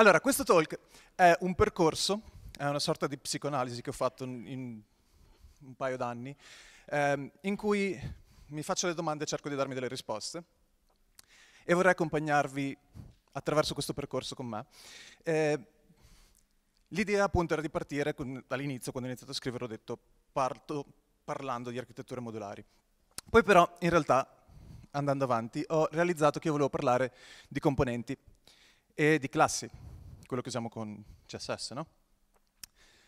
Allora, questo talk è un percorso, è una sorta di psicoanalisi che ho fatto in un paio d'anni, ehm, in cui mi faccio le domande e cerco di darmi delle risposte e vorrei accompagnarvi attraverso questo percorso con me. Eh, l'idea appunto era di partire con, dall'inizio, quando ho iniziato a scrivere ho detto parto parlando di architetture modulari. Poi però in realtà andando avanti ho realizzato che io volevo parlare di componenti e di classi quello che usiamo con CSS, no?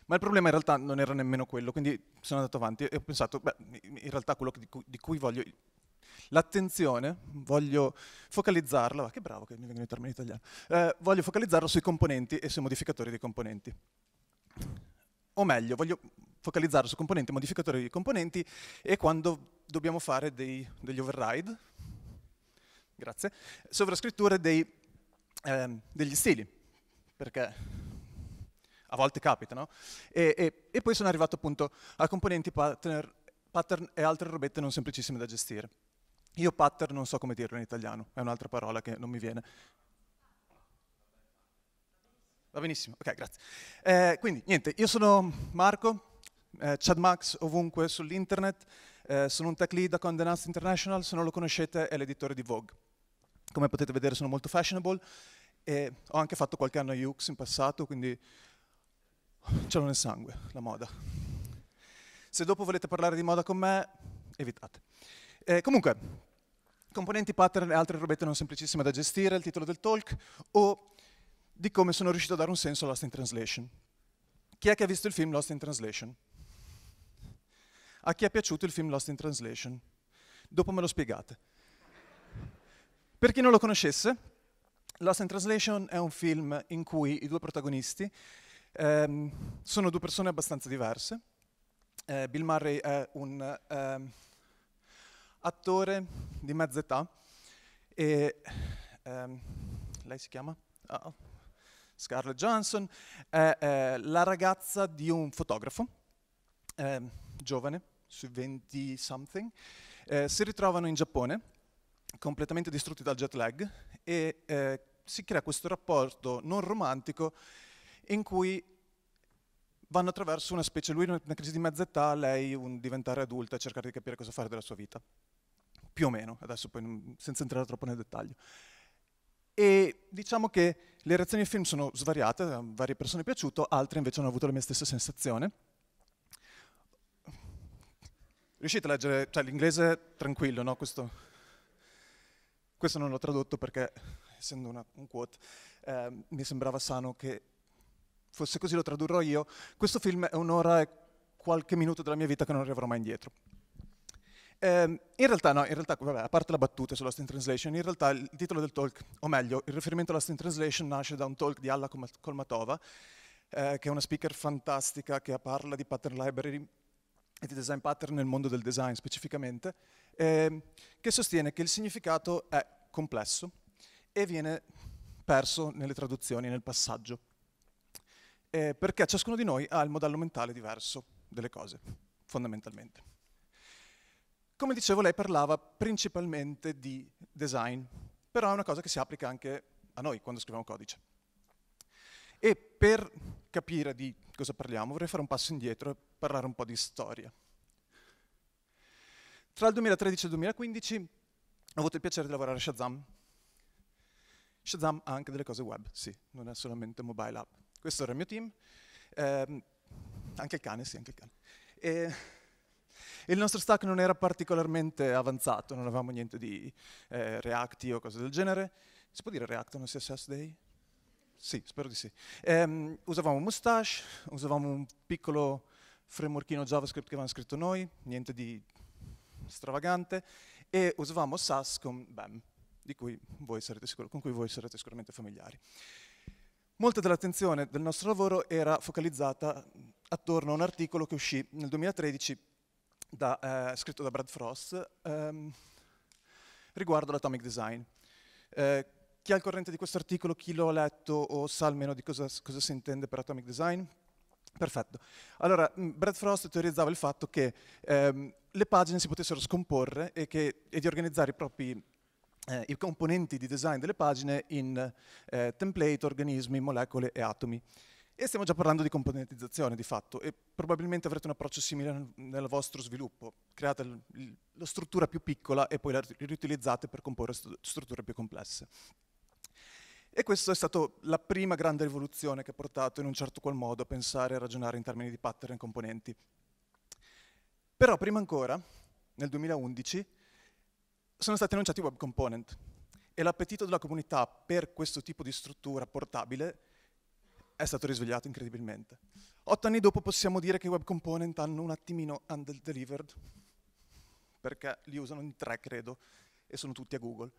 Ma il problema in realtà non era nemmeno quello, quindi sono andato avanti e ho pensato, beh, in realtà quello di cui, di cui voglio l'attenzione, voglio focalizzarla, che bravo che mi vengono i termini italiani, eh, voglio focalizzarla sui componenti e sui modificatori dei componenti. O meglio, voglio focalizzarla su componenti e modificatori dei componenti e quando dobbiamo fare dei, degli override, grazie, sovrascritture dei, eh, degli stili perché a volte capita, no? E, e, e poi sono arrivato appunto a componenti pattern, pattern e altre robette non semplicissime da gestire. Io pattern non so come dirlo in italiano, è un'altra parola che non mi viene. Va benissimo, ok, grazie. Eh, quindi, niente, io sono Marco, eh, Max ovunque sull'internet, eh, sono un tech lead a Condé International, se non lo conoscete è l'editore di Vogue. Come potete vedere sono molto fashionable e ho anche fatto qualche anno a UX in passato, quindi ce l'ho nel sangue, la moda. Se dopo volete parlare di moda con me, evitate. Eh, comunque, componenti, pattern e altre robette non semplicissime da gestire, il titolo del talk, o di come sono riuscito a dare un senso a Lost in Translation. Chi è che ha visto il film Lost in Translation? A chi è piaciuto il film Lost in Translation? Dopo me lo spiegate. Per chi non lo conoscesse, Lost in Translation è un film in cui i due protagonisti ehm, sono due persone abbastanza diverse. Eh, Bill Murray è un ehm, attore di mezza età e ehm, lei si chiama? Oh. Scarlett Johansson è eh, la ragazza di un fotografo ehm, giovane, sui 20 something, eh, si ritrovano in Giappone completamente distrutti dal jet lag e eh, si crea questo rapporto non romantico in cui vanno attraverso una specie, lui una crisi di mezza età, lei un diventare adulta e cercare di capire cosa fare della sua vita. Più o meno, adesso poi senza entrare troppo nel dettaglio. E diciamo che le reazioni al film sono svariate, a varie persone è piaciuto, altre invece hanno avuto la mia stessa sensazione. Riuscite a leggere, cioè l'inglese tranquillo, no? Questo, questo non l'ho tradotto perché essendo una, un quote, eh, mi sembrava sano che fosse così, lo tradurrò io. Questo film è un'ora e qualche minuto della mia vita che non arriverò mai indietro. Eh, in realtà, no, in realtà, vabbè, a parte la battuta sulla in Translation, in realtà il titolo del talk, o meglio, il riferimento alla in Translation nasce da un talk di Alla Kolmatova, eh, che è una speaker fantastica che parla di pattern library e di design pattern nel mondo del design specificamente, eh, che sostiene che il significato è complesso, e viene perso nelle traduzioni, nel passaggio, eh, perché ciascuno di noi ha il modello mentale diverso delle cose, fondamentalmente. Come dicevo, lei parlava principalmente di design, però è una cosa che si applica anche a noi quando scriviamo codice. E per capire di cosa parliamo vorrei fare un passo indietro e parlare un po' di storia. Tra il 2013 e il 2015 ho avuto il piacere di lavorare a Shazam, Shazam ha anche delle cose web, sì, non è solamente mobile app. Questo era il mio team, eh, anche il cane, sì, anche il cane. E il nostro stack non era particolarmente avanzato, non avevamo niente di eh, Reacti o cose del genere. Si può dire React on CSS Day? Sì, spero di sì. Ehm, usavamo Mustache, usavamo un piccolo frameworkino JavaScript che avevamo scritto noi, niente di stravagante, e usavamo SAS con BAM cui sicuro, con cui voi sarete sicuramente familiari. Molta dell'attenzione del nostro lavoro era focalizzata attorno a un articolo che uscì nel 2013 da, eh, scritto da Brad Frost ehm, riguardo l'atomic design. Eh, chi è al corrente di questo articolo, chi lo ha letto o sa almeno di cosa, cosa si intende per atomic design? Perfetto. Allora, mm, Brad Frost teorizzava il fatto che ehm, le pagine si potessero scomporre e, che, e di organizzare i propri eh, i componenti di design delle pagine in eh, template, organismi, molecole e atomi. E stiamo già parlando di componentizzazione di fatto e probabilmente avrete un approccio simile nel, vostro sviluppo. Create la struttura più piccola e poi la riutilizzate per comporre strutture più complesse. E questa è stata la prima grande rivoluzione che ha portato in un certo qual modo a pensare e ragionare in termini di pattern e componenti. Però prima ancora, nel 2011, sono stati annunciati i web component e l'appetito della comunità per questo tipo di struttura portabile è stato risvegliato incredibilmente. Otto anni dopo possiamo dire che i web component hanno un attimino under delivered, perché li usano in tre, credo, e sono tutti a Google.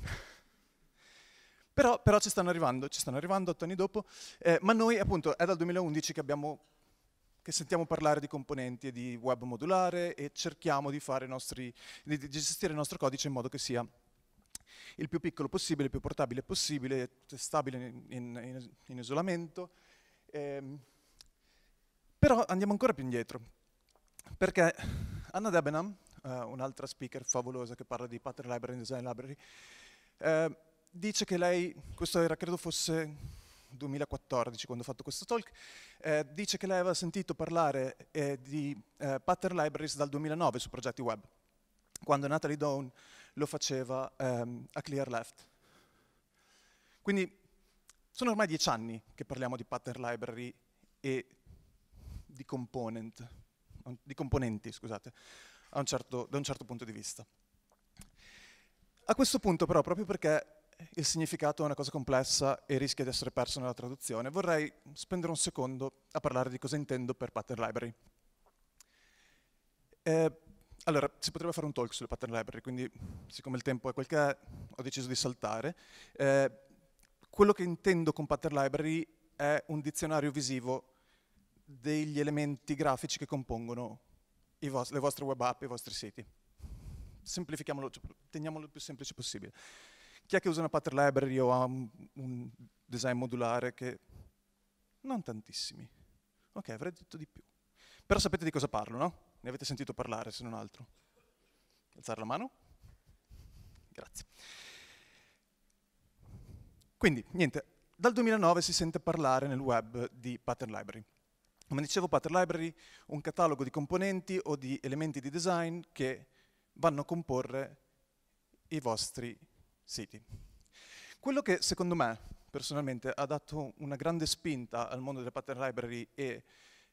però, però, ci stanno arrivando, ci stanno arrivando otto anni dopo, eh, ma noi appunto è dal 2011 che abbiamo che sentiamo parlare di componenti e di web modulare e cerchiamo di, nostri, di gestire il nostro codice in modo che sia il più piccolo possibile, il più portabile possibile, stabile in, in, in isolamento. Eh, però andiamo ancora più indietro, perché Anna Debenham, eh, un'altra speaker favolosa che parla di pattern library e design library, eh, dice che lei, questo era credo fosse 2014 quando ho fatto questo talk, eh, dice che lei aveva sentito parlare eh, di eh, pattern libraries dal 2009 su progetti web, quando Natalie Down lo faceva ehm, a Clear Left. Quindi sono ormai dieci anni che parliamo di pattern library e di, component, di componenti, scusate, un certo, da un certo punto di vista. A questo punto però, proprio perché il significato è una cosa complessa e rischia di essere perso nella traduzione, vorrei spendere un secondo a parlare di cosa intendo per pattern library. Eh, allora, si potrebbe fare un talk sulle pattern library, quindi siccome il tempo è quel che è, ho deciso di saltare. Eh, quello che intendo con pattern library è un dizionario visivo degli elementi grafici che compongono vostri, le vostre web app, i vostri siti. Semplifichiamolo, cioè, teniamolo il più semplice possibile. Chi è che usa una pattern library o ha un, un design modulare che... Non tantissimi. Ok, avrei detto di più. Però sapete di cosa parlo, no? Ne avete sentito parlare, se non altro. Alzare la mano? Grazie. Quindi, niente, dal 2009 si sente parlare nel web di pattern library. Come dicevo, pattern library, un catalogo di componenti o di elementi di design che vanno a comporre i vostri City. Quello che secondo me, personalmente, ha dato una grande spinta al mondo delle pattern library e,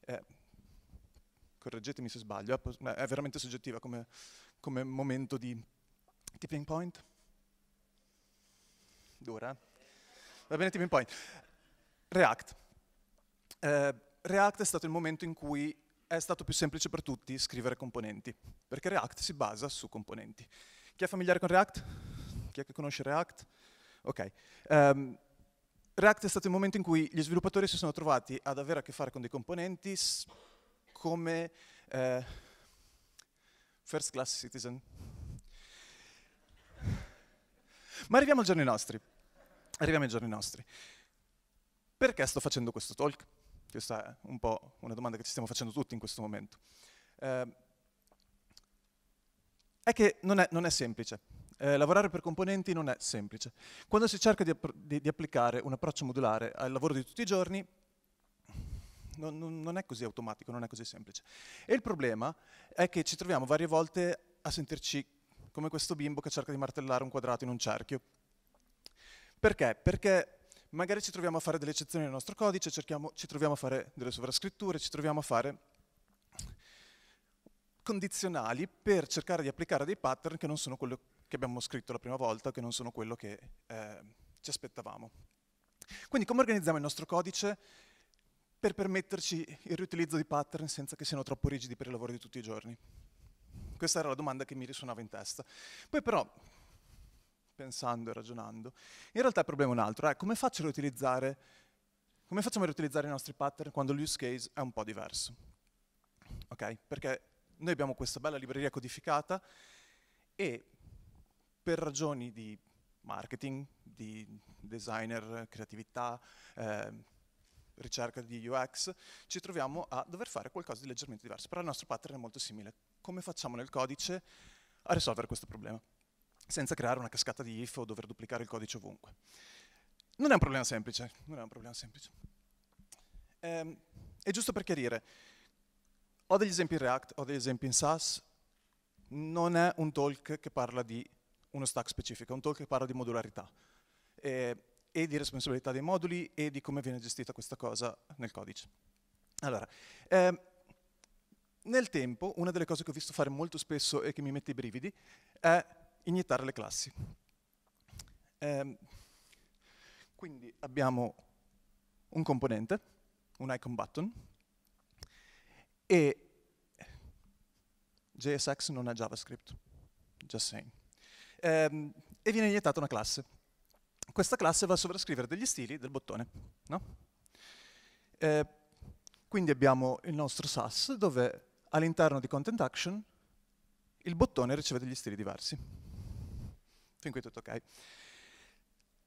eh, correggetemi se sbaglio, eh, è veramente soggettiva come, come momento di tipping point. Dura. Eh. Va bene, tipping point. React. Eh, React è stato il momento in cui è stato più semplice per tutti scrivere componenti, perché React si basa su componenti. Chi è familiare con React? Chi è che conosce React? Ok. Um, React è stato il momento in cui gli sviluppatori si sono trovati ad avere a che fare con dei componenti come eh, first class citizen. Ma arriviamo ai giorni nostri. Arriviamo ai giorni nostri. Perché sto facendo questo talk? Questa è un po' una domanda che ci stiamo facendo tutti in questo momento. Eh, è che non è, non è semplice eh, lavorare per componenti non è semplice. Quando si cerca di, app di, di, applicare un approccio modulare al lavoro di tutti i giorni, non, non è così automatico, non è così semplice. E il problema è che ci troviamo varie volte a sentirci come questo bimbo che cerca di martellare un quadrato in un cerchio. Perché? Perché magari ci troviamo a fare delle eccezioni nel nostro codice, cerchiamo, ci troviamo a fare delle sovrascritture, ci troviamo a fare condizionali per cercare di applicare dei pattern che non sono quello che abbiamo scritto la prima volta, che non sono quello che eh, ci aspettavamo. Quindi come organizziamo il nostro codice per permetterci il riutilizzo di pattern senza che siano troppo rigidi per il lavoro di tutti i giorni? Questa era la domanda che mi risuonava in testa. Poi però, pensando e ragionando, in realtà il problema è un altro, eh, come, faccio come facciamo a riutilizzare i nostri pattern quando l'use case è un po' diverso? Okay? Perché noi abbiamo questa bella libreria codificata e per ragioni di marketing, di designer, creatività, eh, ricerca di UX, ci troviamo a dover fare qualcosa di leggermente diverso, però il nostro pattern è molto simile. Come facciamo nel codice a risolvere questo problema? Senza creare una cascata di if o dover duplicare il codice ovunque. Non è un problema semplice, non è un problema semplice. e ehm, giusto per chiarire, ho degli esempi in React, ho degli esempi in SAS, non è un talk che parla di uno stack specifico, un talk che parla di modularità eh, e di responsabilità dei moduli e di come viene gestita questa cosa nel codice. Allora, eh, nel tempo una delle cose che ho visto fare molto spesso e che mi mette i brividi è iniettare le classi. Eh, quindi abbiamo un componente, un icon button, e JSX non è JavaScript, just saying ehm, e viene iniettata una classe. Questa classe va a sovrascrivere degli stili del bottone. No? Eh, quindi abbiamo il nostro SAS dove all'interno di content action il bottone riceve degli stili diversi. Fin qui tutto ok.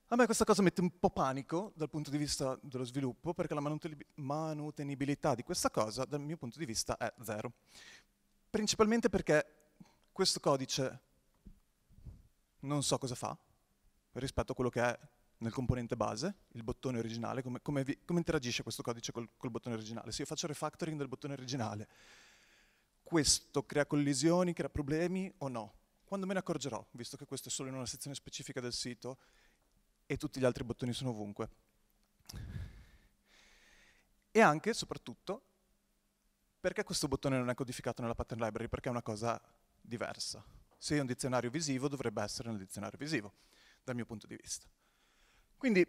A me questa cosa mette un po' panico dal punto di vista dello sviluppo, perché la manutenibilità di questa cosa, dal mio punto di vista, è zero. Principalmente perché questo codice non so cosa fa rispetto a quello che è nel componente base, il bottone originale, come, come, vi, come interagisce questo codice col, col, bottone originale. Se io faccio refactoring del bottone originale, questo crea collisioni, crea problemi o no? Quando me ne accorgerò, visto che questo è solo in una sezione specifica del sito e tutti gli altri bottoni sono ovunque. E anche, soprattutto, perché questo bottone non è codificato nella pattern library, perché è una cosa diversa se è un dizionario visivo dovrebbe essere nel dizionario visivo, dal mio punto di vista. Quindi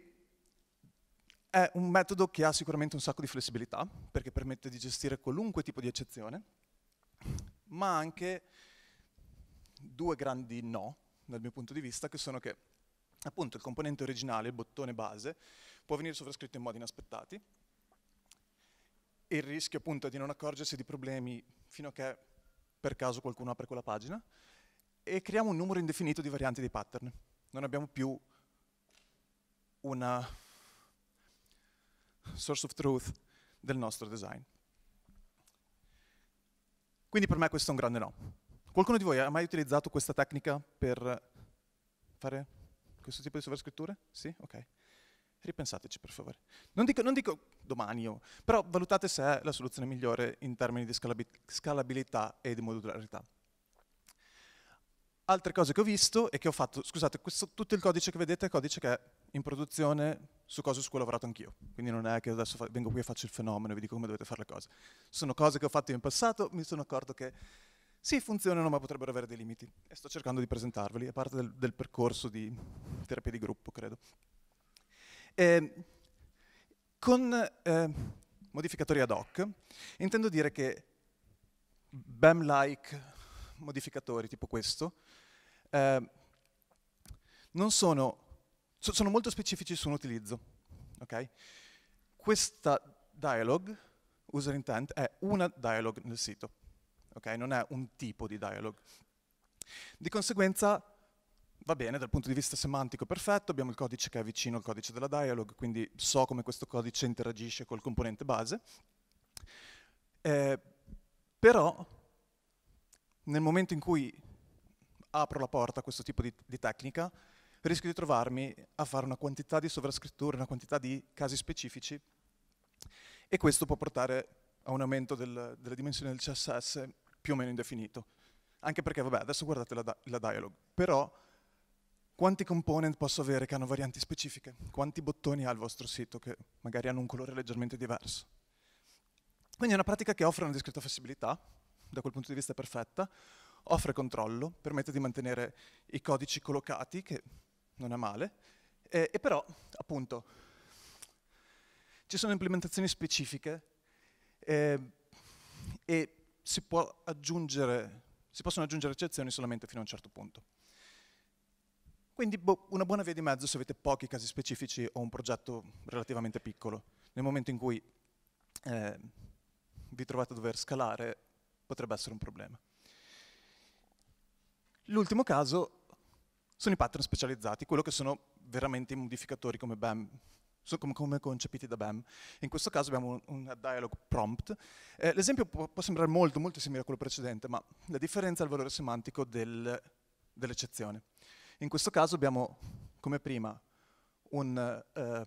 è un metodo che ha sicuramente un sacco di flessibilità, perché permette di gestire qualunque tipo di eccezione, ma anche due grandi no, dal mio punto di vista, che sono che appunto il componente originale, il bottone base, può venire sovrascritto in modi inaspettati, e il rischio appunto è di non accorgersi di problemi fino a che per caso qualcuno apre quella pagina, e creiamo un numero indefinito di varianti di pattern. Non abbiamo più una source of truth del nostro design. Quindi per me questo è un grande no. Qualcuno di voi ha mai utilizzato questa tecnica per fare questo tipo di sovrascritture? Sì? Ok. Ripensateci per favore. Non dico, non dico domani, io, però valutate se è la soluzione migliore in termini di scalabilità e di modularità. Altre cose che ho visto e che ho fatto, scusate, questo, tutto il codice che vedete è codice che è in produzione su cose su cui ho lavorato anch'io, quindi non è che adesso vengo qui e faccio il fenomeno e vi dico come dovete fare le cose. Sono cose che ho fatto in passato, mi sono accorto che sì, funzionano ma potrebbero avere dei limiti e sto cercando di presentarveli, è parte del, del percorso di terapia di gruppo, credo. E, ehm, con eh, modificatori ad hoc intendo dire che bem like modificatori tipo questo eh, sono, so, sono, molto specifici su un utilizzo. Okay? Questa dialog, user intent, è una dialog nel sito, okay? non è un tipo di dialog. Di conseguenza va bene dal punto di vista semantico perfetto, abbiamo il codice che è vicino al codice della dialog, quindi so come questo codice interagisce col componente base, eh, però nel momento in cui apro la porta a questo tipo di, di tecnica, rischio di trovarmi a fare una quantità di sovrascritture, una quantità di casi specifici e questo può portare a un aumento del, della dimensione del CSS più o meno indefinito. Anche perché, vabbè, adesso guardate la, la dialog, però quanti component posso avere che hanno varianti specifiche? Quanti bottoni ha il vostro sito che magari hanno un colore leggermente diverso? Quindi è una pratica che offre una discreta flessibilità, da quel punto di vista è perfetta, offre controllo, permette di mantenere i codici collocati, che non è male, e, e però, appunto, ci sono implementazioni specifiche eh, e si, aggiungere, si, possono aggiungere eccezioni solamente fino a un certo punto. Quindi boh, una buona via di mezzo se avete pochi casi specifici o un progetto relativamente piccolo. Nel momento in cui eh, vi trovate a dover scalare potrebbe essere un problema. L'ultimo caso sono i pattern specializzati, quello che sono veramente i modificatori come BAM, come, come, concepiti da BAM. In questo caso abbiamo un, un dialog prompt. Eh, l'esempio può, può, sembrare molto, molto simile a quello precedente, ma la differenza è il valore semantico del, dell'eccezione. In questo caso abbiamo, come prima, un, eh,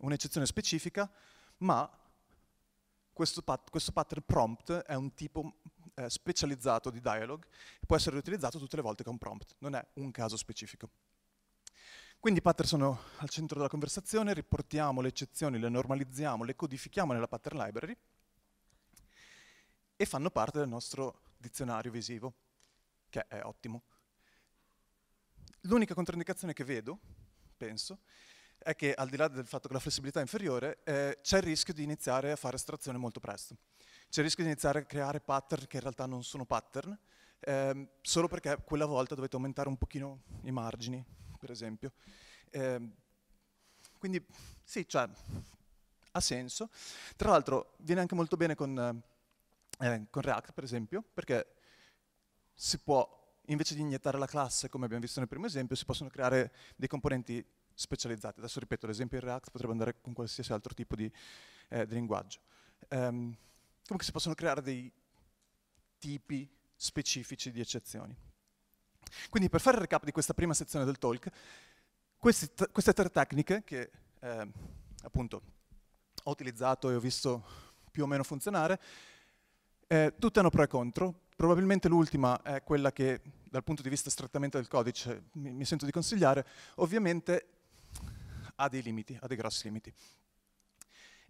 un'eccezione specifica, ma questo, pat- questo pattern prompt è un tipo eh, specializzato di dialog e può essere riutilizzato tutte le volte con prompt, non è un caso specifico. Quindi i pattern sono al centro della conversazione, riportiamo le eccezioni, le normalizziamo, le codifichiamo nella pattern library e fanno parte del nostro dizionario visivo, che è ottimo. L'unica controindicazione che vedo, penso, è che al di là del fatto che la flessibilità è inferiore, eh, c'è il rischio di iniziare a fare estrazione molto presto. C'è cioè, il rischio di iniziare a creare pattern che in realtà non sono pattern, ehm, solo perché quella volta dovete aumentare un pochino i margini, per esempio. Ehm, quindi sì, cioè, ha senso. Tra l'altro viene anche molto bene con, eh, con React, per esempio, perché si può invece di iniettare la classe, come abbiamo visto nel primo esempio, si possono creare dei componenti specializzati. Adesso ripeto, l'esempio in React potrebbe andare con qualsiasi altro tipo di, eh, di linguaggio. Um, Comunque si possono creare dei tipi specifici di eccezioni. Quindi per fare il recap di questa prima sezione del talk, questi, queste tre tecniche che eh, appunto ho utilizzato e ho visto più o meno funzionare, eh, tutte hanno pro e contro. Probabilmente l'ultima è quella che dal punto di vista strettamente del codice mi, mi sento di consigliare, ovviamente ha dei limiti, ha dei grossi limiti.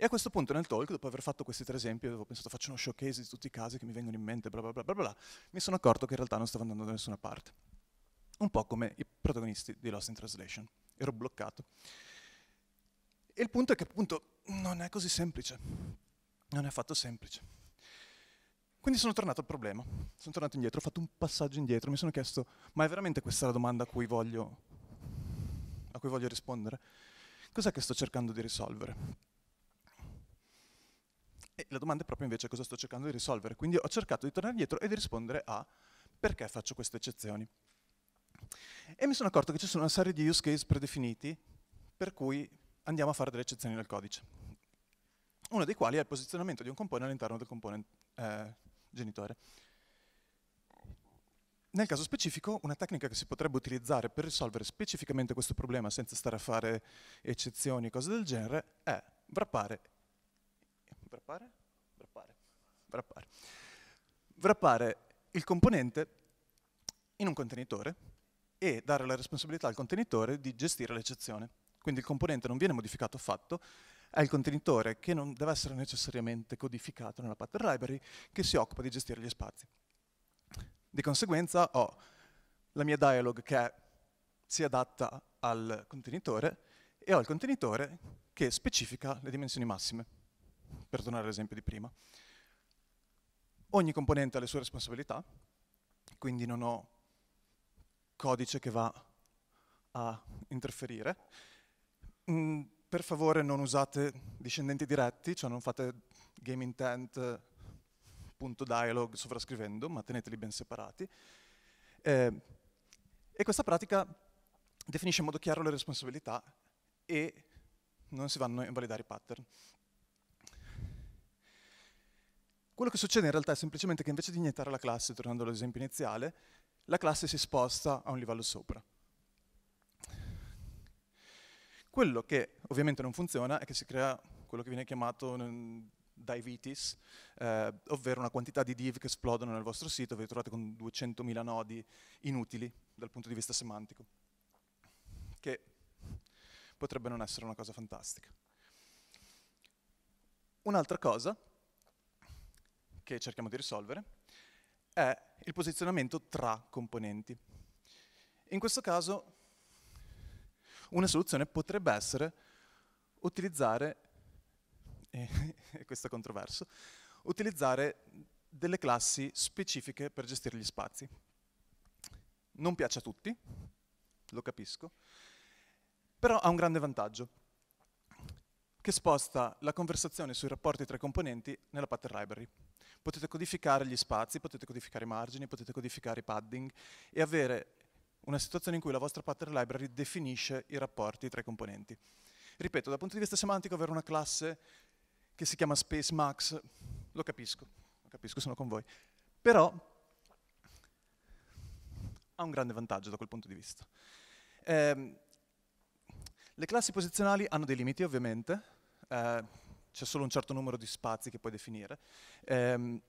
E a questo punto nel talk, dopo aver fatto questi tre esempi, avevo pensato faccio uno showcase di tutti i casi che mi vengono in mente, bla bla bla bla bla, mi sono accorto che in realtà non stavo andando da nessuna parte. Un po' come i protagonisti di Lost in Translation. Ero bloccato. E il punto è che appunto non è così semplice. Non è affatto semplice. Quindi sono tornato al problema, sono tornato indietro, ho fatto un passaggio indietro, mi sono chiesto, ma è veramente questa la domanda a cui voglio, a cui voglio rispondere? Cos'è che sto cercando di risolvere? E la domanda è proprio invece cosa sto cercando di risolvere. Quindi ho cercato di tornare indietro e di rispondere a perché faccio queste eccezioni. E mi sono accorto che ci sono una serie di use case predefiniti per cui andiamo a fare delle eccezioni nel codice. Uno dei quali è il posizionamento di un componente all'interno del componente eh, genitore. Nel caso specifico, una tecnica che si potrebbe utilizzare per risolvere specificamente questo problema senza stare a fare eccezioni e cose del genere è wrappare Wrappare? Wrappare. Wrappare. Wrappare il componente in un contenitore e dare la responsabilità al contenitore di gestire l'eccezione. Quindi il componente non viene modificato affatto, è il contenitore che non deve essere necessariamente codificato nella pattern library che si occupa di gestire gli spazi. Di conseguenza ho la mia dialog che si adatta al contenitore e ho il contenitore che specifica le dimensioni massime per tornare all'esempio di prima. Ogni componente ha le sue responsabilità, quindi non ho codice che va a interferire. Mm, per favore non usate discendenti diretti, cioè non fate game intent punto dialog sovrascrivendo, ma teneteli ben separati. Eh, e questa pratica definisce in modo chiaro le responsabilità e non si vanno a invalidare i pattern. Quello che succede in realtà è semplicemente che invece di iniettare la classe, tornando all'esempio iniziale, la classe si sposta a un livello sopra. Quello che ovviamente non funziona è che si crea quello che viene chiamato divitis, eh, ovvero una quantità di div che esplodono nel vostro sito, vi trovate con 200.000 nodi inutili dal punto di vista semantico, che potrebbe non essere una cosa fantastica. Un'altra cosa che cerchiamo di risolvere è il posizionamento tra componenti. In questo caso una soluzione potrebbe essere utilizzare, e questo è controverso, utilizzare delle classi specifiche per gestire gli spazi. Non piace a tutti, lo capisco, però ha un grande vantaggio, che sposta la conversazione sui rapporti tra i componenti nella pattern library potete codificare gli spazi, potete codificare i margini, potete codificare i padding e avere una situazione in cui la vostra pattern library definisce i rapporti tra i componenti. Ripeto, dal punto di vista semantico avere una classe che si chiama Space Max, lo capisco, lo capisco, sono con voi, però ha un grande vantaggio da quel punto di vista. Eh, le classi posizionali hanno dei limiti ovviamente, eh, c'è solo un certo numero di spazi che puoi definire, ehm,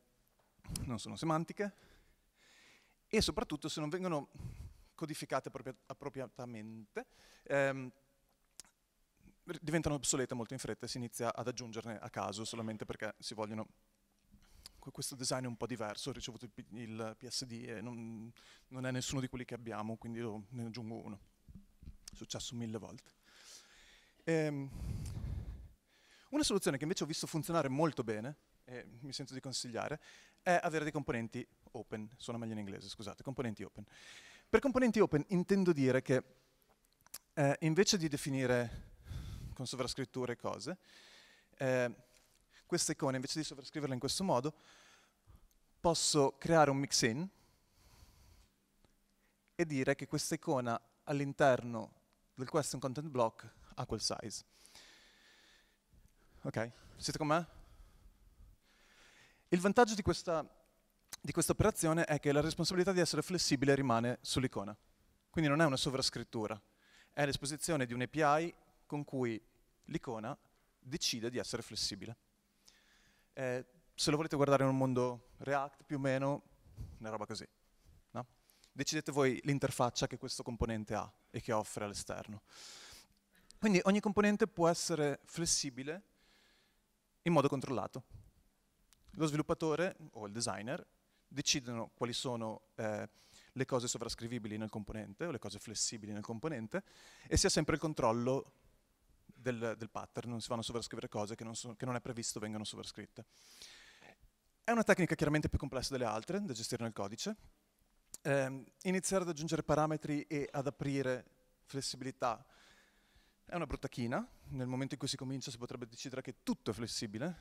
non sono semantiche, e soprattutto se non vengono codificate appropriatamente, ehm, diventano obsolete molto in fretta e si inizia ad aggiungerne a caso solamente perché si vogliono questo design è un po' diverso, ho ricevuto il, il PSD e non, non, è nessuno di quelli che abbiamo, quindi ne aggiungo uno. È successo mille volte. Ehm, una soluzione che invece ho visto funzionare molto bene, e mi sento di consigliare, è avere dei componenti open, suona meglio in inglese, scusate, componenti open. Per componenti open intendo dire che eh, invece di definire con sovrascritture cose, eh, questa icona invece di sovrascriverle in questo modo, posso creare un mix-in e dire che questa icona all'interno del question content block ha quel size. Ok, siete con me? Il vantaggio di questa, di questa operazione è che la responsabilità di essere flessibile rimane sull'icona. Quindi non è una sovrascrittura, è l'esposizione di un API con cui l'icona decide di essere flessibile. Eh, se lo volete guardare in un mondo React più o meno, una roba così. No? Decidete voi l'interfaccia che questo componente ha e che offre all'esterno. Quindi ogni componente può essere flessibile in modo controllato. Lo sviluppatore o il designer decidono quali sono eh, le cose sovrascrivibili nel componente o le cose flessibili nel componente e si ha sempre il controllo del, del pattern, non si vanno a sovrascrivere cose che non, so, che non è previsto vengano sovrascritte. È una tecnica chiaramente più complessa delle altre da gestire nel codice. Eh, iniziare ad aggiungere parametri e ad aprire flessibilità è una brutta china, nel momento in cui si comincia si potrebbe decidere che tutto è flessibile,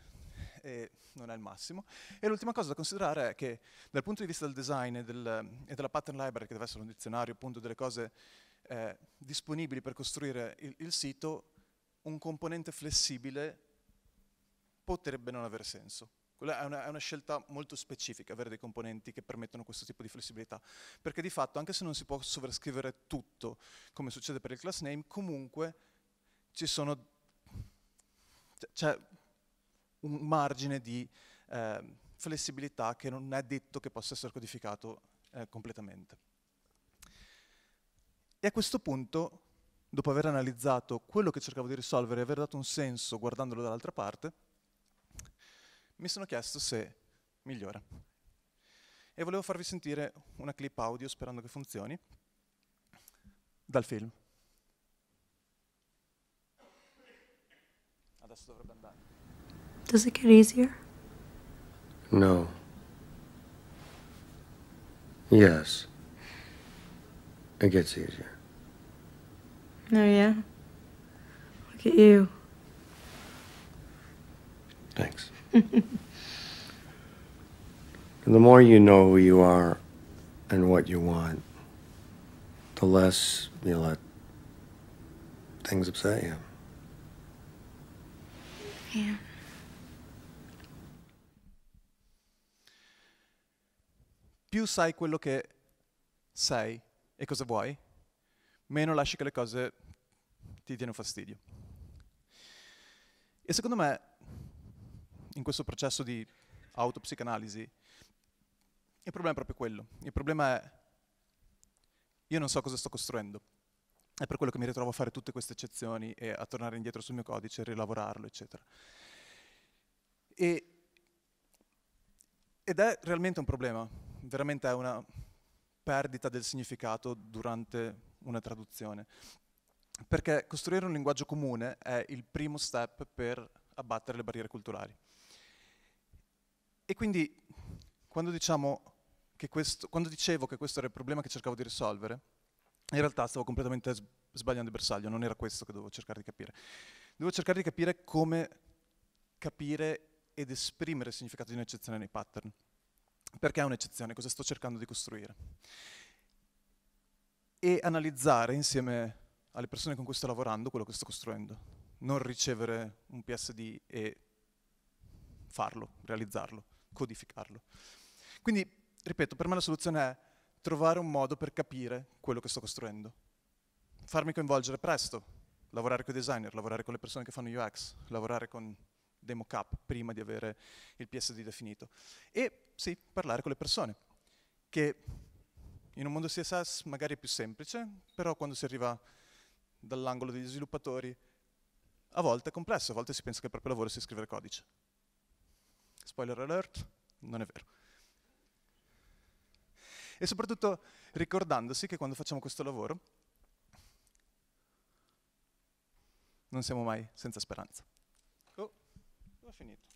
e non è il massimo. E l'ultima cosa da considerare è che dal punto di vista del design e, del, e della pattern library, che deve essere un dizionario appunto delle cose eh, disponibili per costruire il, il sito, un componente flessibile potrebbe non avere senso. Quella è una, è una, scelta molto specifica, avere dei componenti che permettono questo tipo di flessibilità, perché di fatto anche se non si può sovrascrivere tutto, come succede per il class name, comunque ci sono, c'è un margine di eh, flessibilità che non è detto che possa essere codificato eh, completamente. E a questo punto, dopo aver analizzato quello che cercavo di risolvere e aver dato un senso guardandolo dall'altra parte, mi sono chiesto se migliora. E volevo farvi sentire una clip audio, sperando che funzioni, dal film. Does it get easier? No. Yes. It gets easier. Oh, yeah? Look at you. Thanks. the more you know who you are and what you want, the less you let things upset you. Yeah. Più sai quello che sei e cosa vuoi, meno lasci che le cose ti diano fastidio. E secondo me, in questo processo di autopsicanalisi, il problema è proprio quello. Il problema è io non so cosa sto costruendo. È per quello che mi ritrovo a fare tutte queste eccezioni e a tornare indietro sul mio codice, rilavorarlo, eccetera. E, ed è realmente un problema, veramente è una perdita del significato durante una traduzione, perché costruire un linguaggio comune è il primo step per abbattere le barriere culturali. E quindi quando, diciamo che questo, quando dicevo che questo era il problema che cercavo di risolvere, in realtà stavo completamente sbagliando il bersaglio, non era questo che dovevo cercare di capire. Dovevo cercare di capire come capire ed esprimere il significato di un'eccezione nei pattern. Perché è un'eccezione? Cosa sto cercando di costruire? E analizzare insieme alle persone con cui sto lavorando quello che sto costruendo. Non ricevere un PSD e farlo, realizzarlo, codificarlo. Quindi, ripeto, per me la soluzione è trovare un modo per capire quello che sto costruendo, farmi coinvolgere presto, lavorare con i designer, lavorare con le persone che fanno UX, lavorare con dei mock-up prima di avere il PSD definito e sì, parlare con le persone, che in un mondo CSS magari è più semplice, però quando si arriva dall'angolo degli sviluppatori a volte è complesso, a volte si pensa che il proprio lavoro sia scrivere codice. Spoiler alert, non è vero e soprattutto ricordandosi che quando facciamo questo lavoro non siamo mai senza speranza. Oh, ho finito.